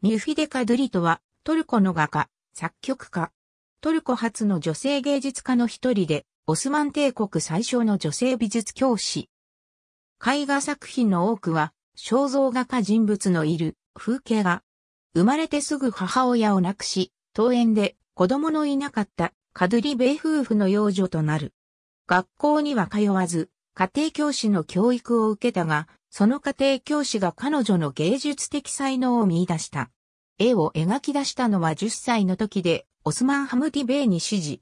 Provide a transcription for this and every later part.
ミュフィデカ・ドゥリとは、トルコの画家、作曲家。トルコ初の女性芸術家の一人で、オスマン帝国最小の女性美術教師。絵画作品の多くは、肖像画家人物のいる風景画。生まれてすぐ母親を亡くし、登園で子供のいなかったカドゥリベイ夫婦の養女となる。学校には通わず、家庭教師の教育を受けたが、その家庭教師が彼女の芸術的才能を見出した。絵を描き出したのは10歳の時で、オスマン・ハムディ・ベイに指示。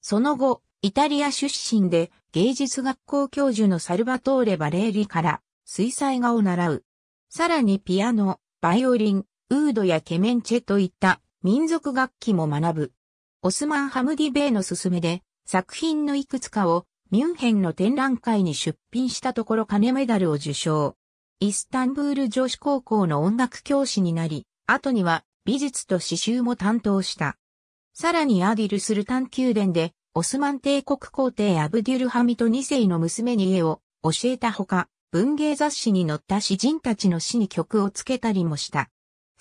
その後、イタリア出身で芸術学校教授のサルバトーレ・バレーリから水彩画を習う。さらにピアノ、バイオリン、ウードやケメンチェといった民族楽器も学ぶ。オスマン・ハムディ・ベイの勧めで作品のいくつかをミュンヘンの展覧会に出品したところ金メダルを受賞。イスタンブール女子高校の音楽教師になり、後には美術と刺繍も担当した。さらにアディルスルタン宮殿で、オスマン帝国皇帝アブデュルハミト2世の娘に絵を教えたほか、文芸雑誌に載った詩人たちの詩に曲をつけたりもした。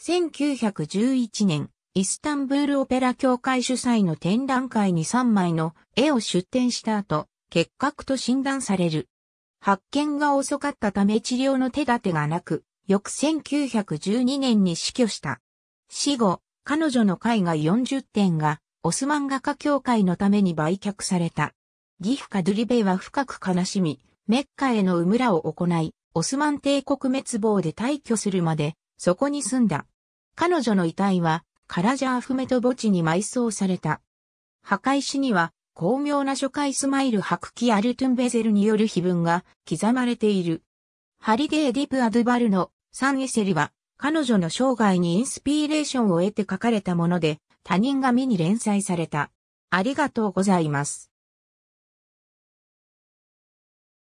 1911年、イスタンブールオペラ協会主催の展覧会に3枚の絵を出展した後、結核と診断される。発見が遅かったため治療の手立てがなく、翌1912年に死去した。死後、彼女の絵画40点が、オスマン画家協会のために売却された。ギフカ・ドゥリベは深く悲しみ、メッカへのウムラを行い、オスマン帝国滅亡で退去するまで、そこに住んだ。彼女の遺体は、カラジャーフメト墓地に埋葬された。墓石には、巧妙な初回スマイル白気アルトゥンベゼルによる碑文が刻まれている。ハリデー・ディプ・アドゥバルのサン・エセリは彼女の生涯にインスピレーションを得て書かれたもので他人が身に連載された。ありがとうございます。